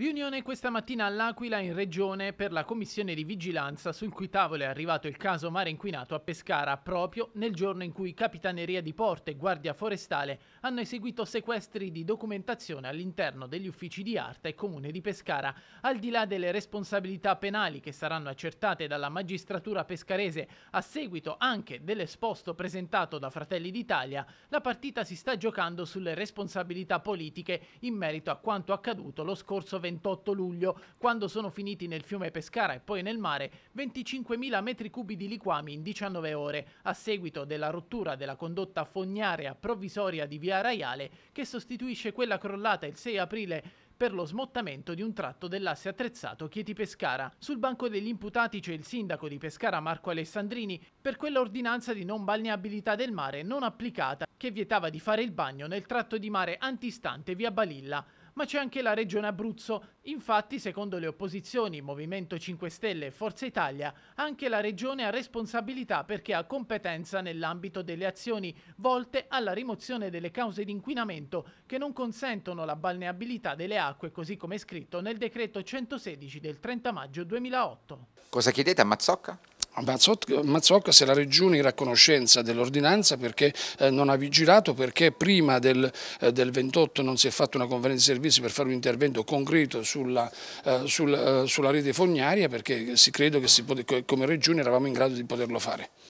Riunione questa mattina all'Aquila in Regione per la commissione di vigilanza sul cui tavolo è arrivato il caso mare inquinato a Pescara proprio nel giorno in cui Capitaneria di Porte e Guardia Forestale hanno eseguito sequestri di documentazione all'interno degli uffici di arte e comune di Pescara. Al di là delle responsabilità penali che saranno accertate dalla magistratura pescarese a seguito anche dell'esposto presentato da Fratelli d'Italia, la partita si sta giocando sulle responsabilità politiche in merito a quanto accaduto lo scorso 20 28 luglio, quando sono finiti nel fiume Pescara e poi nel mare 25.000 metri cubi di liquami in 19 ore, a seguito della rottura della condotta fognarea provvisoria di via Raiale, che sostituisce quella crollata il 6 aprile per lo smottamento di un tratto dell'asse attrezzato Chieti Pescara. Sul banco degli imputati c'è il sindaco di Pescara Marco Alessandrini per quell'ordinanza di non balneabilità del mare non applicata che vietava di fare il bagno nel tratto di mare antistante via Balilla ma c'è anche la regione Abruzzo. Infatti, secondo le opposizioni Movimento 5 Stelle e Forza Italia, anche la regione ha responsabilità perché ha competenza nell'ambito delle azioni volte alla rimozione delle cause di inquinamento che non consentono la balneabilità delle acque, così come scritto nel decreto 116 del 30 maggio 2008. Cosa chiedete a Mazzocca? Mazzocca se la Regione era a conoscenza dell'ordinanza perché eh, non ha vigilato, perché prima del, eh, del, 28 non si è fatta una conferenza di servizi per fare un intervento concreto sulla, eh, sulla, sulla rete fognaria perché si, crede che si, come Regione eravamo in grado di poterlo fare.